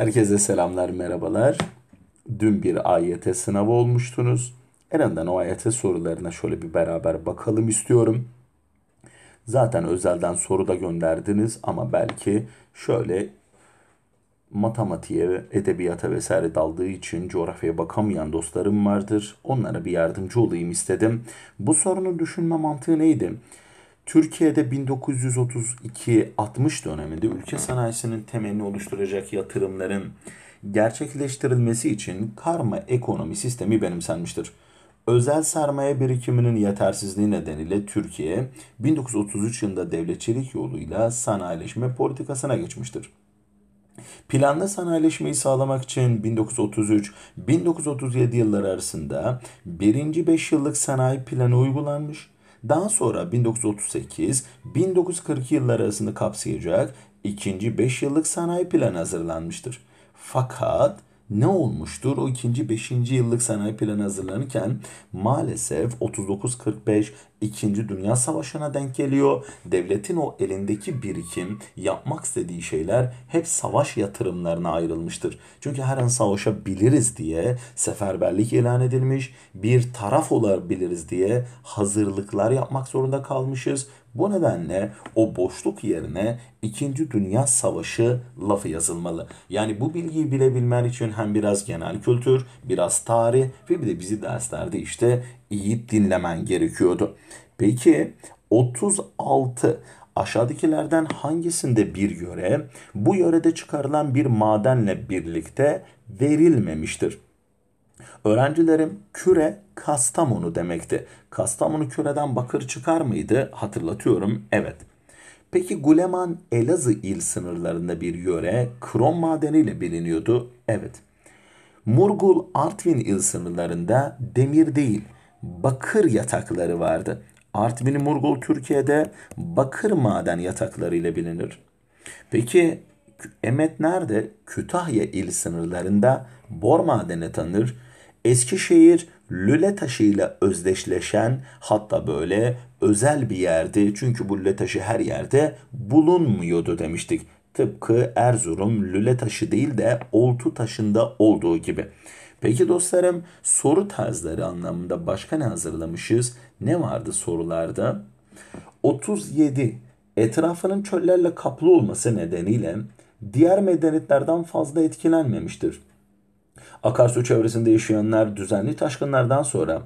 Herkese selamlar, merhabalar. Dün bir AYT sınavı olmuştunuz. En azından o AYT sorularına şöyle bir beraber bakalım istiyorum. Zaten özelden soru da gönderdiniz ama belki şöyle matematiğe, edebiyata vesaire daldığı için coğrafyaya bakamayan dostlarım vardır. Onlara bir yardımcı olayım istedim. Bu sorunun düşünme mantığı neydi? Türkiye'de 1932-60 döneminde ülke sanayisinin temelini oluşturacak yatırımların gerçekleştirilmesi için karma ekonomi sistemi benimsenmiştir. Özel sermaye birikiminin yetersizliği nedeniyle Türkiye 1933 yılında devletçilik yoluyla sanayileşme politikasına geçmiştir. Planlı sanayileşmeyi sağlamak için 1933-1937 yılları arasında birinci 5 yıllık sanayi planı uygulanmış daha sonra 1938 1940 yılları arasında kapsayacak ikinci 5 yıllık sanayi planı hazırlanmıştır. Fakat ne olmuştur? O ikinci 5. yıllık sanayi planı hazırlanırken maalesef 39-45 İkinci Dünya Savaşı'na denk geliyor. Devletin o elindeki birikim, yapmak istediği şeyler hep savaş yatırımlarına ayrılmıştır. Çünkü her an savaşabiliriz diye seferberlik ilan edilmiş, bir taraf olabiliriz diye hazırlıklar yapmak zorunda kalmışız bu nedenle o boşluk yerine 2. Dünya Savaşı lafı yazılmalı. Yani bu bilgiyi bilebilmen için hem biraz genel kültür, biraz tarih ve bir de bizi derslerde işte iyi dinlemen gerekiyordu. Peki 36 aşağıdakilerden hangisinde bir yöre bu yörede çıkarılan bir madenle birlikte verilmemiştir? Öğrencilerim küre Kastamonu demekti. Kastamonu küreden bakır çıkar mıydı? Hatırlatıyorum evet. Peki Guleman Elazığ il sınırlarında bir yöre krom madeniyle biliniyordu. Evet. Murgul Artvin il sınırlarında demir değil bakır yatakları vardı. Artvin Murgul Türkiye'de bakır maden yatakları ile bilinir. Peki Emet nerede? Kütahya il sınırlarında bor madeni tanır. Eskişehir lüle taşıyla özdeşleşen hatta böyle özel bir yerdi. Çünkü bu lüle taşı her yerde bulunmuyordu demiştik. Tıpkı Erzurum lüle taşı değil de oltu taşında olduğu gibi. Peki dostlarım soru tarzları anlamında başka ne hazırlamışız? Ne vardı sorularda? 37 etrafının çöllerle kaplı olması nedeniyle diğer medeniyetlerden fazla etkilenmemiştir. Akarsu çevresinde yaşayanlar düzenli taşkınlardan sonra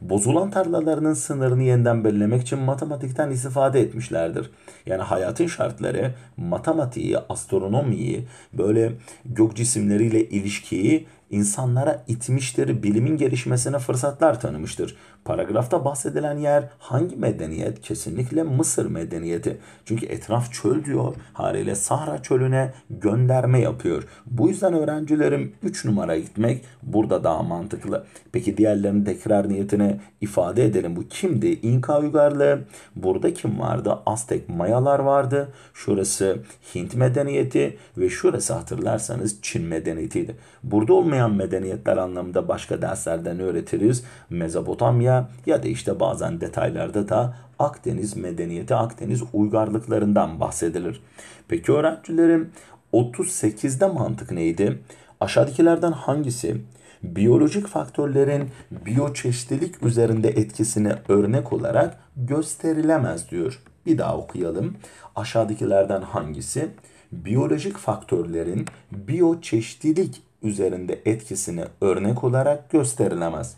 bozulan tarlalarının sınırını yeniden belirlemek için matematikten istifade etmişlerdir. Yani hayatın şartları matematiği, astronomiyi, böyle gök cisimleriyle ilişkiyi insanlara itmiştir, bilimin gelişmesine fırsatlar tanımıştır. Paragrafta bahsedilen yer hangi medeniyet? Kesinlikle Mısır medeniyeti. Çünkü etraf çöl diyor, haliyle Sahra çölüne gönderme yapıyor. Bu yüzden öğrencilerim 3 numara gitmek burada daha mantıklı. Peki diğerlerinin tekrar niyetini ifade edelim. Bu kimdi? İnka uygarlığı. Burada kim vardı? Aztek Mayalar vardı. Şurası Hint medeniyeti ve şurası hatırlarsanız Çin medeniyetiydi. Burada olmayan olmayan medeniyetler anlamında başka derslerden öğretiriz. Mezopotamya ya da işte bazen detaylarda da Akdeniz medeniyeti, Akdeniz uygarlıklarından bahsedilir. Peki öğrencilerim 38'de mantık neydi? Aşağıdakilerden hangisi biyolojik faktörlerin biyoçeşitlilik üzerinde etkisini örnek olarak gösterilemez diyor. Bir daha okuyalım. Aşağıdakilerden hangisi biyolojik faktörlerin biyoçeşitlilik üzerinde etkisini örnek olarak gösterilemez.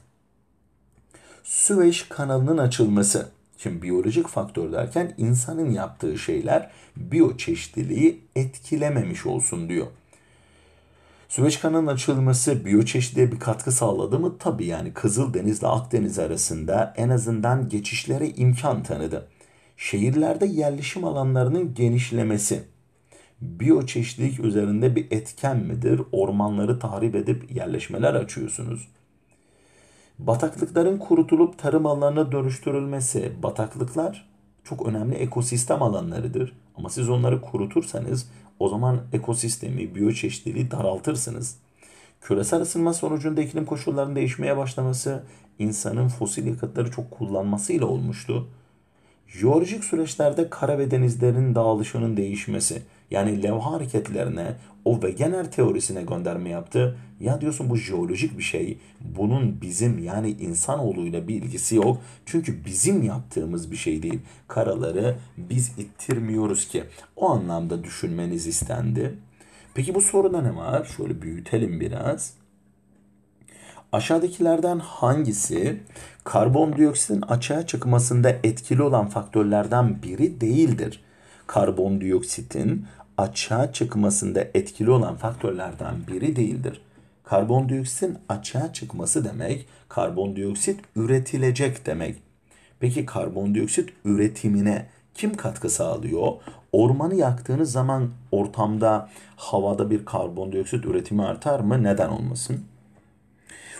Süveyş kanalının açılması. Şimdi biyolojik faktör derken insanın yaptığı şeyler biyoçeşitliliği etkilememiş olsun diyor. Süveyş kanalının açılması biyoçeşitliğe bir katkı sağladı mı? Tabii yani Kızıldeniz ile Akdeniz arasında en azından geçişlere imkan tanıdı. Şehirlerde yerleşim alanlarının genişlemesi biyoçeşitlilik üzerinde bir etken midir? Ormanları tahrip edip yerleşmeler açıyorsunuz. Bataklıkların kurutulup tarım alanına dönüştürülmesi. Bataklıklar çok önemli ekosistem alanlarıdır. Ama siz onları kurutursanız o zaman ekosistemi, biyoçeşitliliği daraltırsınız. Küresel ısınma sonucunda iklim koşullarının değişmeye başlaması insanın fosil yakıtları çok kullanmasıyla olmuştu. Jeolojik süreçlerde kara ve denizlerin dağılışının değişmesi, yani levha hareketlerine o Wegener teorisine gönderme yaptı. Ya diyorsun bu jeolojik bir şey. Bunun bizim yani insanoğluyla bir ilgisi yok. Çünkü bizim yaptığımız bir şey değil. Karaları biz ittirmiyoruz ki. O anlamda düşünmeniz istendi. Peki bu soruda ne var? Şöyle büyütelim biraz. Aşağıdakilerden hangisi karbondioksitin açığa çıkmasında etkili olan faktörlerden biri değildir? karbondioksitin açığa çıkmasında etkili olan faktörlerden biri değildir. Karbondioksitin açığa çıkması demek karbondioksit üretilecek demek. Peki karbondioksit üretimine kim katkı sağlıyor? Ormanı yaktığınız zaman ortamda havada bir karbondioksit üretimi artar mı? Neden olmasın?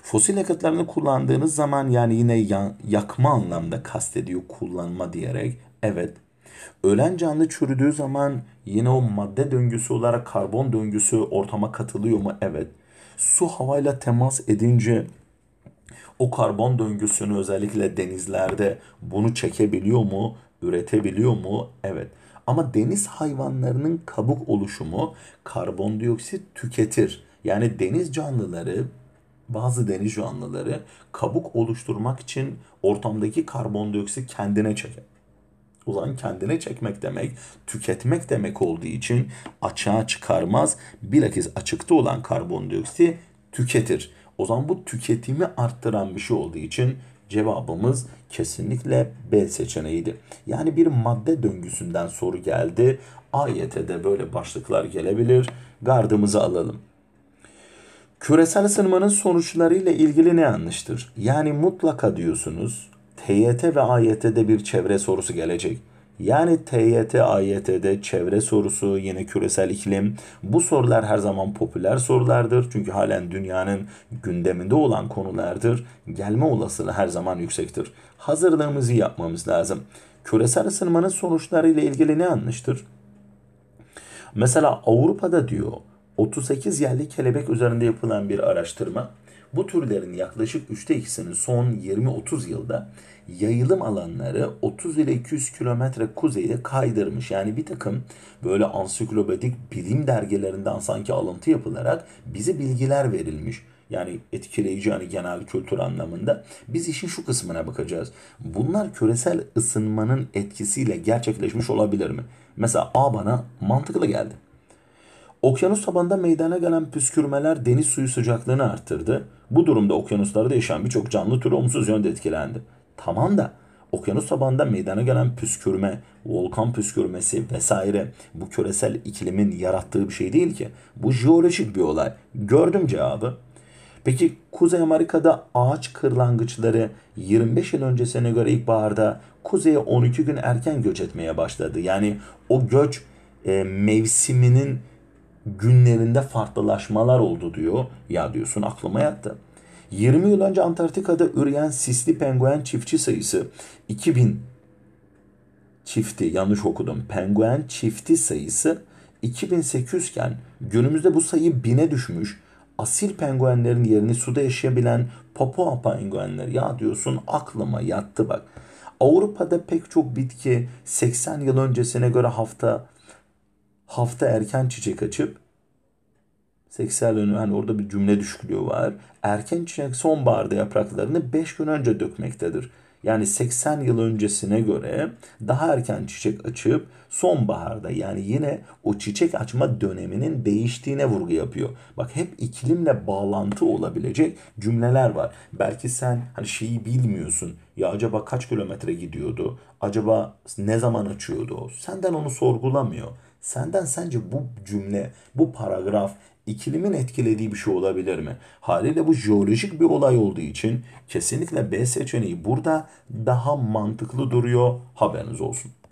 Fosil yakıtlarını kullandığınız zaman yani yine yakma anlamda kastediyor kullanma diyerek evet Ölen canlı çürüdüğü zaman yine o madde döngüsü olarak karbon döngüsü ortama katılıyor mu? Evet. Su havayla temas edince o karbon döngüsünü özellikle denizlerde bunu çekebiliyor mu? Üretebiliyor mu? Evet. Ama deniz hayvanlarının kabuk oluşumu karbondioksit tüketir. Yani deniz canlıları bazı deniz canlıları kabuk oluşturmak için ortamdaki karbondioksit kendine çeker. Ulan kendine çekmek demek, tüketmek demek olduğu için açığa çıkarmaz. Bilakis açıkta olan karbondioksiti tüketir. O zaman bu tüketimi arttıran bir şey olduğu için cevabımız kesinlikle B seçeneğiydi. Yani bir madde döngüsünden soru geldi. AYT'de böyle başlıklar gelebilir. Gardımızı alalım. Küresel ısınmanın sonuçlarıyla ilgili ne yanlıştır? Yani mutlaka diyorsunuz TYT ve AYT'de bir çevre sorusu gelecek. Yani TYT, AYT'de çevre sorusu, yine küresel iklim bu sorular her zaman popüler sorulardır. Çünkü halen dünyanın gündeminde olan konulardır. Gelme olasılığı her zaman yüksektir. Hazırlığımızı yapmamız lazım. Küresel ısınmanın sonuçları ile ilgili ne anlaştır? Mesela Avrupa'da diyor 38 yerli kelebek üzerinde yapılan bir araştırma bu türlerin yaklaşık 3'te 2'sinin son 20-30 yılda yayılım alanları 30 ile 200 kilometre kuzeyde kaydırmış. Yani bir takım böyle ansiklopedik bilim dergilerinden sanki alıntı yapılarak bize bilgiler verilmiş. Yani etkileyici hani genel kültür anlamında. Biz işin şu kısmına bakacağız. Bunlar küresel ısınmanın etkisiyle gerçekleşmiş olabilir mi? Mesela A bana mantıklı geldi. Okyanus tabanında meydana gelen püskürmeler deniz suyu sıcaklığını arttırdı. Bu durumda okyanuslarda yaşayan birçok canlı türü olumsuz yönde etkilendi. Tamam da okyanus tabanında meydana gelen püskürme, volkan püskürmesi vesaire bu küresel iklimin yarattığı bir şey değil ki. Bu jeolojik bir olay. Gördüm cevabı. Peki Kuzey Amerika'da ağaç kırlangıçları 25 yıl öncesine göre ilkbaharda kuzeye 12 gün erken göç etmeye başladı. Yani o göç e, mevsiminin günlerinde farklılaşmalar oldu diyor. Ya diyorsun aklıma yattı. 20 yıl önce Antarktika'da üreyen sisli penguen çiftçi sayısı 2000 çifti yanlış okudum. Penguen çifti sayısı 2800 iken günümüzde bu sayı 1000'e düşmüş. Asil penguenlerin yerini suda yaşayabilen Papua penguenler ya diyorsun aklıma yattı bak. Avrupa'da pek çok bitki 80 yıl öncesine göre hafta hafta erken çiçek açıp seksüel önü hani orada bir cümle düşkünlüğü var. Erken çiçek sonbaharda yapraklarını 5 gün önce dökmektedir yani 80 yıl öncesine göre daha erken çiçek açıp sonbaharda yani yine o çiçek açma döneminin değiştiğine vurgu yapıyor. Bak hep iklimle bağlantı olabilecek cümleler var. Belki sen hani şeyi bilmiyorsun. Ya acaba kaç kilometre gidiyordu? Acaba ne zaman açıyordu? Senden onu sorgulamıyor. Senden sence bu cümle, bu paragraf iklimin etkilediği bir şey olabilir mi? Haliyle bu jeolojik bir olay olduğu için kesinlikle B seçeneği burada daha mantıklı duruyor. Haberiniz olsun.